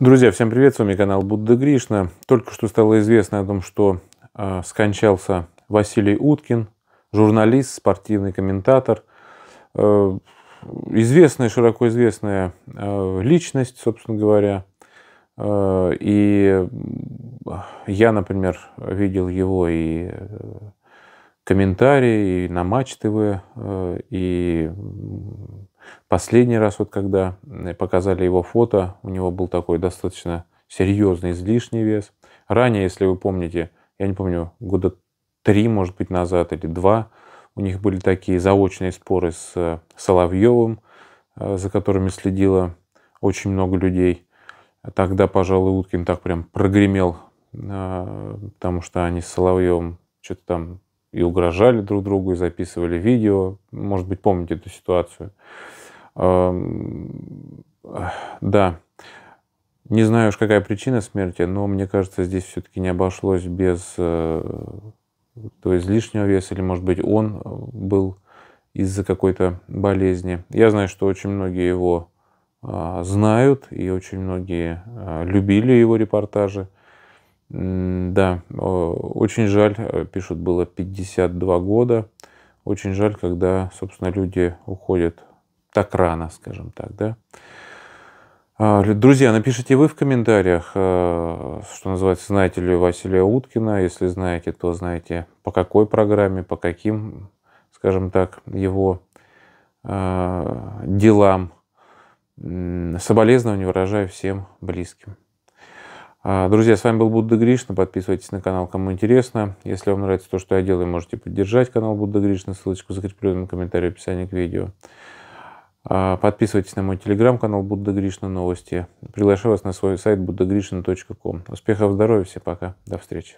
Друзья, всем привет, с вами канал Будда Гришна. Только что стало известно о том, что э, скончался Василий Уткин, журналист, спортивный комментатор, э, известная, широко известная э, личность, собственно говоря. Э, и я, например, видел его и э, комментарии, и на Матч ТВ, э, и Последний раз, вот когда показали его фото, у него был такой достаточно серьезный излишний вес. Ранее, если вы помните, я не помню, года три, может быть, назад или два, у них были такие заочные споры с э, Соловьевым, э, за которыми следило очень много людей. Тогда, пожалуй, Уткин так прям прогремел, э, потому что они с Соловьевым что-то там и угрожали друг другу, и записывали видео. Может быть, помните эту ситуацию. Эм, да, не знаю уж какая причина смерти, но мне кажется, здесь все-таки не обошлось без э, то есть лишнего веса, или, может быть, он э, был из-за какой-то болезни. Я знаю, что очень многие его а, знают, и очень многие а, любили его репортажи. Да, очень жаль, э, пишут, было 52 года. Очень жаль, когда, собственно, люди уходят так рано, скажем так, да. А, друзья, напишите вы в комментариях, э, что называется, знаете ли Василия Уткина. Если знаете, то знаете, по какой программе, по каким, скажем так, его э, делам. Соболезнования выражаю всем близким. А, друзья, с вами был Будда Гришна. Подписывайтесь на канал, кому интересно. Если вам нравится то, что я делаю, можете поддержать канал Будда Гришна. Ссылочку закреплю на комментарии, в описании к видео. А, подписывайтесь на мой телеграм-канал Будда Гришна Новости. Приглашаю вас на свой сайт buddhagrishna.com. Успехов, здоровья, всем пока. До встречи.